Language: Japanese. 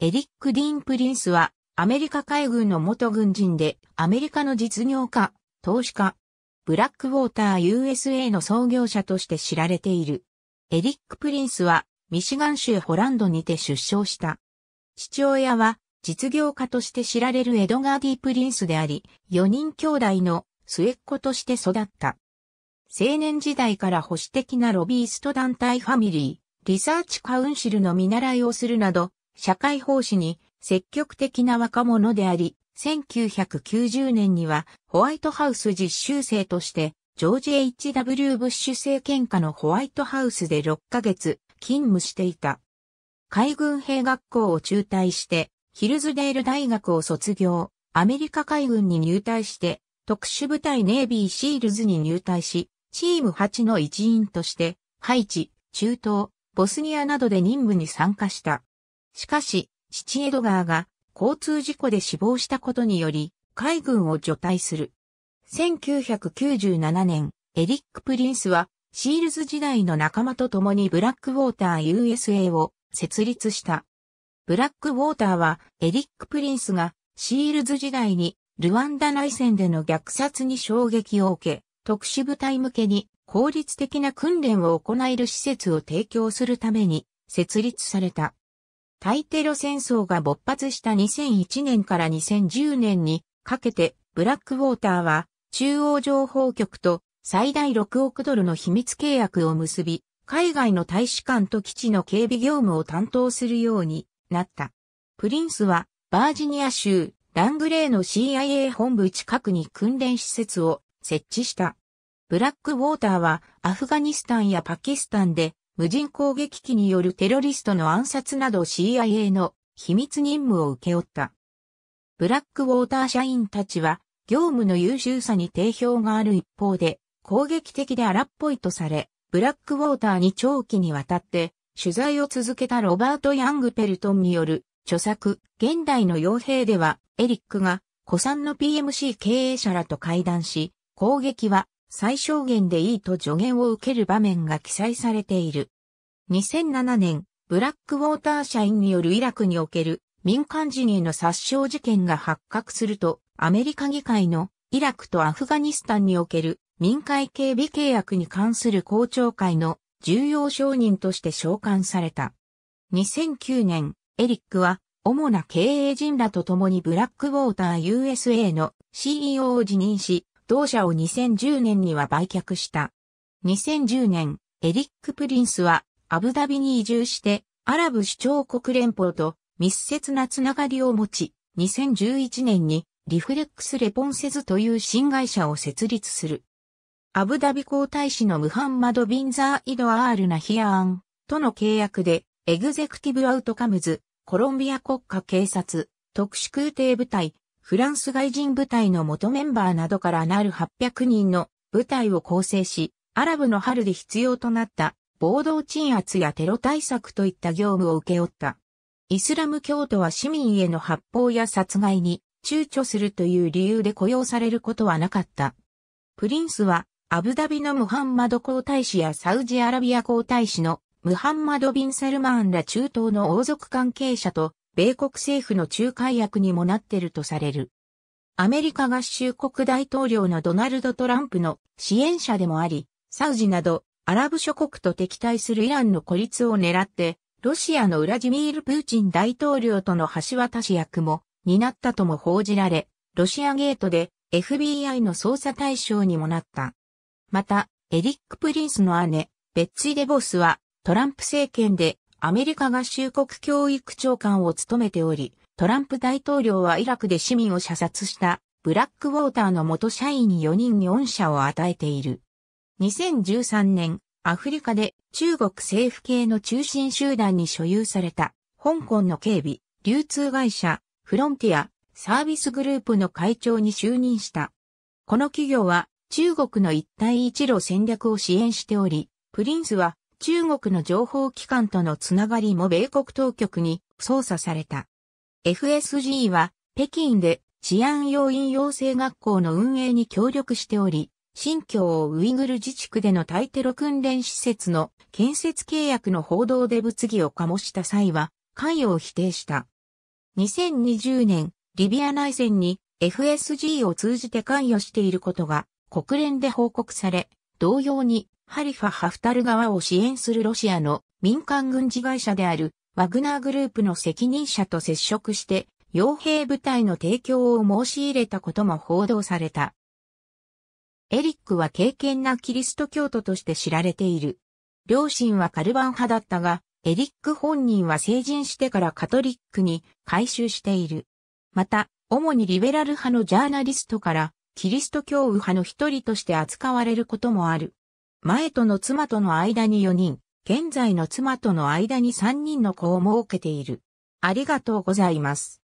エリック・ディーン・プリンスは、アメリカ海軍の元軍人で、アメリカの実業家、投資家、ブラックウォーター USA の創業者として知られている。エリック・プリンスは、ミシガン州ホランドにて出生した。父親は、実業家として知られるエドガー・ディ・プリンスであり、4人兄弟の末っ子として育った。青年時代から保守的なロビースト団体ファミリー、リサーチカウンシルの見習いをするなど、社会奉仕に積極的な若者であり、1990年にはホワイトハウス実習生として、ジョージ・ H.W. ブッシュ政権下のホワイトハウスで6ヶ月勤務していた。海軍兵学校を中退して、ヒルズデール大学を卒業、アメリカ海軍に入隊して、特殊部隊ネイビーシールズに入隊し、チーム8の一員として、ハイチ、中東、ボスニアなどで任務に参加した。しかし、父エドガーが交通事故で死亡したことにより、海軍を除隊する。1997年、エリック・プリンスは、シールズ時代の仲間と共にブラックウォーター USA を設立した。ブラックウォーターは、エリック・プリンスが、シールズ時代に、ルワンダ内戦での虐殺に衝撃を受け、特殊部隊向けに効率的な訓練を行える施設を提供するために設立された。対テロ戦争が勃発した2001年から2010年にかけて、ブラックウォーターは中央情報局と最大6億ドルの秘密契約を結び、海外の大使館と基地の警備業務を担当するようになった。プリンスはバージニア州ラングレーの CIA 本部近くに訓練施設を設置した。ブラックウォーターはアフガニスタンやパキスタンで無人攻撃機によるテロリストの暗殺など CIA の秘密任務を受け負った。ブラックウォーター社員たちは業務の優秀さに定評がある一方で攻撃的で荒っぽいとされ、ブラックウォーターに長期にわたって取材を続けたロバート・ヤング・ペルトンによる著作、現代の傭兵では、エリックが、古参の PMC 経営者らと会談し、攻撃は最小限でいいと助言を受ける場面が記載されている。2007年、ブラックウォーター社員によるイラクにおける民間人への殺傷事件が発覚すると、アメリカ議会のイラクとアフガニスタンにおける民間警備契約に関する公聴会の重要承認として召喚された。2009年、エリックは主な経営陣らと共にブラックウォーター USA の CEO を辞任し、同社を2010年には売却した。2010年、エリック・プリンスはアブダビに移住して、アラブ首長国連邦と密接なつながりを持ち、2011年にリフレックス・レポンセズという新会社を設立する。アブダビ皇太子のムハンマド・ビンザー・イド・アール・ナヒアーンとの契約で、エグゼクティブ・アウトカムズ、コロンビア国家警察、特殊空挺部隊、フランス外人部隊の元メンバーなどからなる800人の部隊を構成し、アラブの春で必要となった暴動鎮圧やテロ対策といった業務を請け負った。イスラム教徒は市民への発砲や殺害に躊躇するという理由で雇用されることはなかった。プリンスはアブダビのムハンマド皇太子やサウジアラビア皇太子のムハンマド・ビン・サルマーンら中東の王族関係者と米国政府の仲介役にもなってるとされる。アメリカ合衆国大統領のドナルド・トランプの支援者でもあり、サウジなどアラブ諸国と敵対するイランの孤立を狙って、ロシアのウラジミール・プーチン大統領との橋渡し役も担ったとも報じられ、ロシアゲートで FBI の捜査対象にもなった。また、エリック・プリンスの姉、ベッツィ・デボスはトランプ政権でアメリカ合衆国教育長官を務めており、トランプ大統領はイラクで市民を射殺したブラックウォーターの元社員4人に恩赦を与えている。2013年、アフリカで中国政府系の中心集団に所有された香港の警備、流通会社、フロンティア、サービスグループの会長に就任した。この企業は中国の一帯一路戦略を支援しており、プリンスは中国の情報機関とのつながりも米国当局に捜査された。FSG は北京で治安要員養成学校の運営に協力しており、新疆ウイグル自治区での対テロ訓練施設の建設契約の報道で物議を醸した際は関与を否定した。2020年、リビア内戦に FSG を通じて関与していることが国連で報告され、同様に、ハリファ・ハフタル側を支援するロシアの民間軍事会社であるワグナーグループの責任者と接触して、傭兵部隊の提供を申し入れたことも報道された。エリックは敬虔なキリスト教徒として知られている。両親はカルバン派だったが、エリック本人は成人してからカトリックに改宗している。また、主にリベラル派のジャーナリストからキリスト教右派の一人として扱われることもある。前との妻との間に4人、現在の妻との間に3人の子を設けている。ありがとうございます。